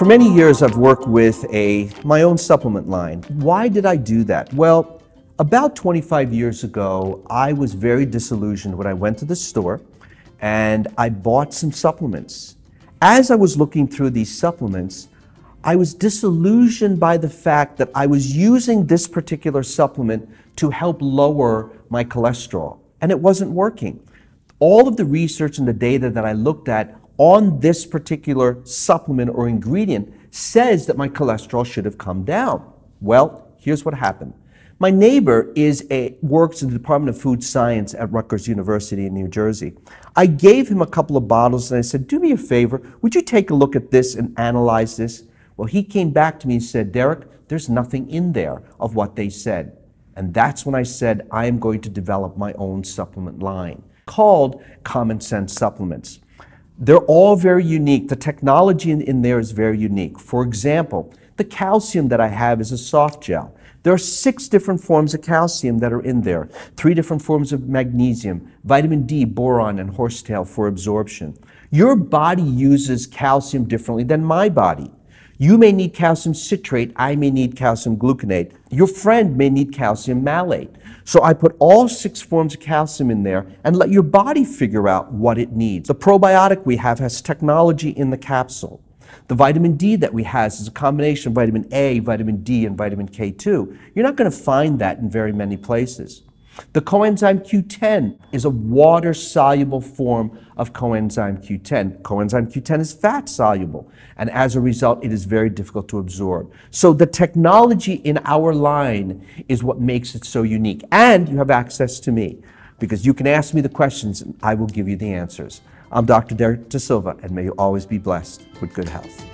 For many years, I've worked with a my own supplement line. Why did I do that? Well, about 25 years ago, I was very disillusioned when I went to the store and I bought some supplements. As I was looking through these supplements, I was disillusioned by the fact that I was using this particular supplement to help lower my cholesterol, and it wasn't working. All of the research and the data that I looked at on this particular supplement or ingredient says that my cholesterol should have come down. Well, here's what happened. My neighbor is a, works in the Department of Food Science at Rutgers University in New Jersey. I gave him a couple of bottles and I said, Do me a favor, would you take a look at this and analyze this? Well, he came back to me and said, Derek, there's nothing in there of what they said. And that's when I said, I am going to develop my own supplement line called Common Sense Supplements. They're all very unique. The technology in, in there is very unique. For example, the calcium that I have is a soft gel. There are six different forms of calcium that are in there, three different forms of magnesium, vitamin D, boron, and horsetail for absorption. Your body uses calcium differently than my body. You may need calcium citrate, I may need calcium gluconate, your friend may need calcium malate. So I put all six forms of calcium in there and let your body figure out what it needs. The probiotic we have has technology in the capsule. The vitamin D that we have is a combination of vitamin A, vitamin D, and vitamin K2. You're not going to find that in very many places. The coenzyme Q10 is a water soluble form of coenzyme Q10. Coenzyme Q10 is fat soluble, and as a result, it is very difficult to absorb. So, the technology in our line is what makes it so unique. And you have access to me because you can ask me the questions and I will give you the answers. I'm Dr. Derek De Silva, and may you always be blessed with good health.